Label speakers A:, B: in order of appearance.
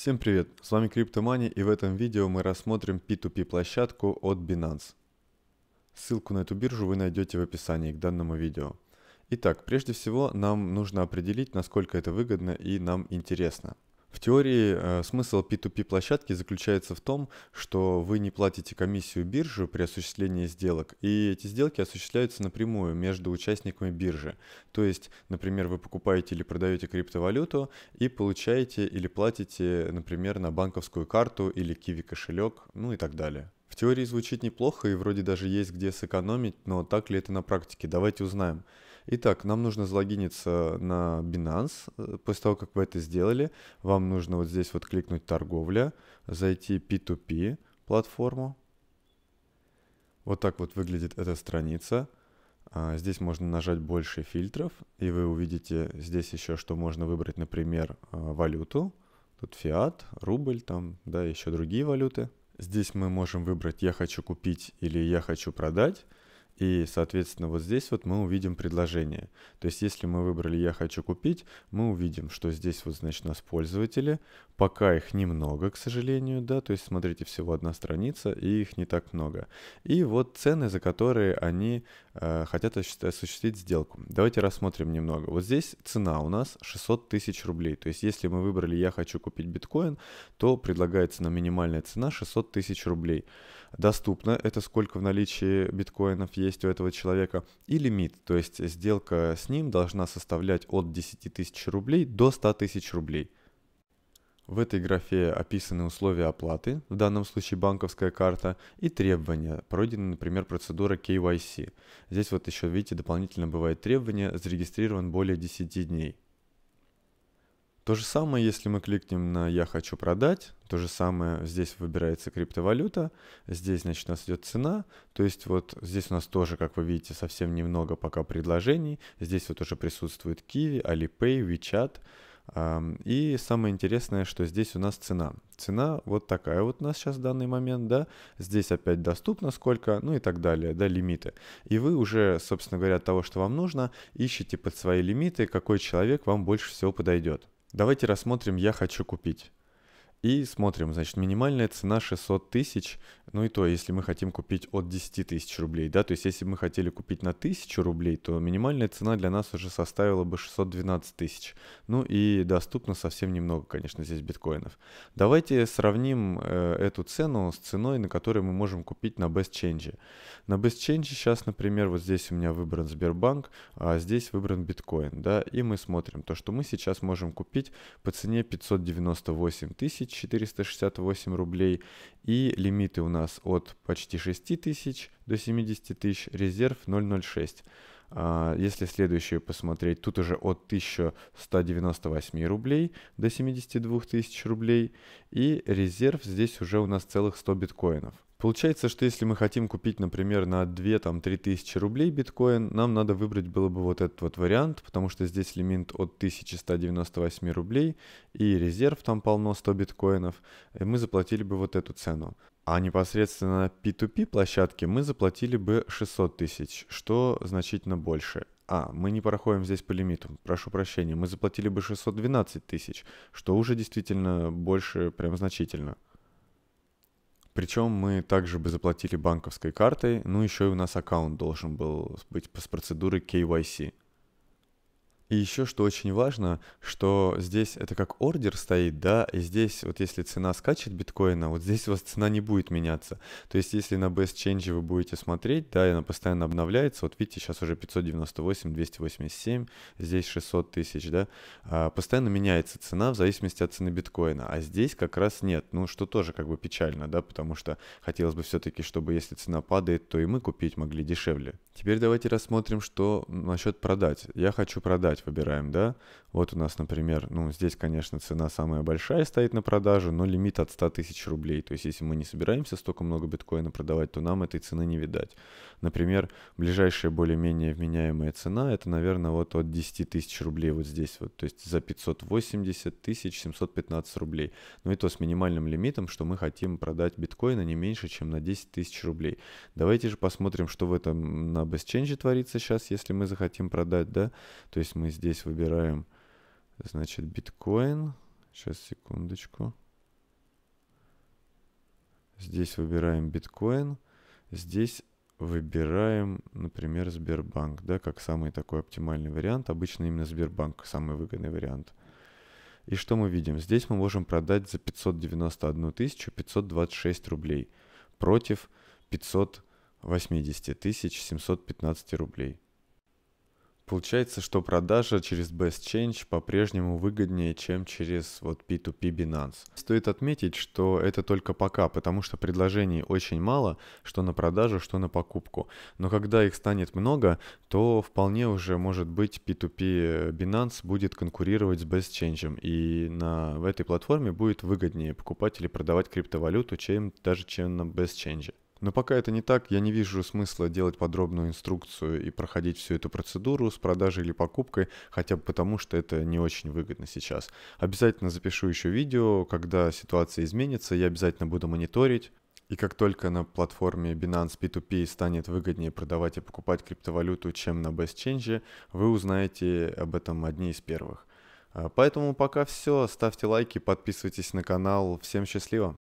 A: Всем привет, с вами Криптомани и в этом видео мы рассмотрим P2P площадку от Binance. Ссылку на эту биржу вы найдете в описании к данному видео. Итак, прежде всего нам нужно определить, насколько это выгодно и нам интересно – в теории э, смысл P2P площадки заключается в том, что вы не платите комиссию биржи при осуществлении сделок, и эти сделки осуществляются напрямую между участниками биржи. То есть, например, вы покупаете или продаете криптовалюту и получаете или платите, например, на банковскую карту или киви кошелек, ну и так далее. В теории звучит неплохо и вроде даже есть где сэкономить, но так ли это на практике? Давайте узнаем. Итак, нам нужно залогиниться на Binance. Э, после того, как вы это сделали, вам нужно вот здесь вот кликнуть «Торговля», зайти P2P платформу. Вот так вот выглядит эта страница. А, здесь можно нажать больше фильтров, и вы увидите здесь еще, что можно выбрать, например, а, валюту. Тут фиат, рубль, там, да, еще другие валюты. Здесь мы можем выбрать «я хочу купить» или «я хочу продать». И, соответственно, вот здесь вот мы увидим предложение. То есть, если мы выбрали «я хочу купить», мы увидим, что здесь вот, значит, у нас пользователи. Пока их немного, к сожалению, да, то есть, смотрите, всего одна страница, и их не так много. И вот цены, за которые они э, хотят осуществить сделку. Давайте рассмотрим немного. Вот здесь цена у нас 600 тысяч рублей. То есть, если мы выбрали «я хочу купить биткоин», то предлагается нам минимальная цена 600 тысяч рублей доступно, это сколько в наличии биткоинов есть у этого человека, и лимит, то есть сделка с ним должна составлять от 10 тысяч рублей до 100 тысяч рублей. В этой графе описаны условия оплаты, в данном случае банковская карта, и требования, пройдена, например, процедура KYC. Здесь вот еще, видите, дополнительно бывает требование, зарегистрирован более 10 дней. То же самое, если мы кликнем на «Я хочу продать», то же самое здесь выбирается криптовалюта, здесь, значит, у нас идет цена, то есть вот здесь у нас тоже, как вы видите, совсем немного пока предложений, здесь вот уже присутствует Kiwi, Alipay, WeChat, и самое интересное, что здесь у нас цена. Цена вот такая вот у нас сейчас в данный момент, да. Здесь опять доступно сколько, ну и так далее, да, лимиты. И вы уже, собственно говоря, от того, что вам нужно, ищите под свои лимиты, какой человек вам больше всего подойдет. Давайте рассмотрим «я хочу купить». И смотрим, значит, минимальная цена 600 тысяч, ну и то, если мы хотим купить от 10 тысяч рублей, да, то есть если мы хотели купить на 1000 рублей, то минимальная цена для нас уже составила бы 612 тысяч. Ну и доступно совсем немного, конечно, здесь биткоинов. Давайте сравним э, эту цену с ценой, на которой мы можем купить на Best Change. На Best Change сейчас, например, вот здесь у меня выбран Сбербанк, а здесь выбран биткоин, да, и мы смотрим то, что мы сейчас можем купить по цене 598 тысяч, 468 рублей. И лимиты у нас от почти 6 тысяч до 70 тысяч, резерв 0,06. А, если следующее посмотреть, тут уже от 1198 рублей до 72 тысяч рублей. И резерв здесь уже у нас целых 100 биткоинов. Получается, что если мы хотим купить, например, на 2-3 тысячи рублей биткоин, нам надо выбрать было бы вот этот вот вариант, потому что здесь лимит от 1198 рублей и резерв там полно 100 биткоинов, и мы заплатили бы вот эту цену. А непосредственно на P2P площадке мы заплатили бы 600 тысяч, что значительно больше. А, мы не проходим здесь по лимиту, прошу прощения, мы заплатили бы 612 тысяч, что уже действительно больше прям значительно. Причем мы также бы заплатили банковской картой, ну еще и у нас аккаунт должен был быть с процедурой KYC. И еще что очень важно, что здесь это как ордер стоит, да, и здесь вот если цена скачет биткоина, вот здесь у вас цена не будет меняться. То есть если на Best Change вы будете смотреть, да, и она постоянно обновляется, вот видите, сейчас уже 598, 287, здесь 600 тысяч, да, а постоянно меняется цена в зависимости от цены биткоина, а здесь как раз нет, ну что тоже как бы печально, да, потому что хотелось бы все-таки, чтобы если цена падает, то и мы купить могли дешевле. Теперь давайте рассмотрим, что насчет продать. Я хочу продать покупать выбираем, да. Вот у нас, например, ну, здесь, конечно, цена самая большая стоит на продажу, но лимит от 100 тысяч рублей. То есть, если мы не собираемся столько много биткоина продавать, то нам этой цены не видать. Например, ближайшая более-менее вменяемая цена, это, наверное, вот от 10 тысяч рублей вот здесь вот, то есть за 580 тысяч 715 рублей. Ну и то с минимальным лимитом, что мы хотим продать биткоина не меньше, чем на 10 тысяч рублей. Давайте же посмотрим, что в этом на BestChange творится сейчас, если мы захотим продать, да. То есть мы здесь выбираем, значит, биткоин. Сейчас, секундочку. Здесь выбираем биткоин. Здесь выбираем, например, Сбербанк, да, как самый такой оптимальный вариант. Обычно именно Сбербанк самый выгодный вариант. И что мы видим? Здесь мы можем продать за 591 526 рублей против 580 715 рублей. Получается, что продажа через Best Change по-прежнему выгоднее, чем через вот P2P Binance. Стоит отметить, что это только пока, потому что предложений очень мало, что на продажу, что на покупку. Но когда их станет много, то вполне уже может быть P2P Binance будет конкурировать с Best Change, и на, в этой платформе будет выгоднее покупать или продавать криптовалюту, чем даже чем на Best Change. Но пока это не так, я не вижу смысла делать подробную инструкцию и проходить всю эту процедуру с продажей или покупкой, хотя бы потому, что это не очень выгодно сейчас. Обязательно запишу еще видео, когда ситуация изменится, я обязательно буду мониторить. И как только на платформе Binance P2P станет выгоднее продавать и покупать криптовалюту, чем на BestChange, вы узнаете об этом одни из первых. А поэтому пока все, ставьте лайки, подписывайтесь на канал, всем счастливо!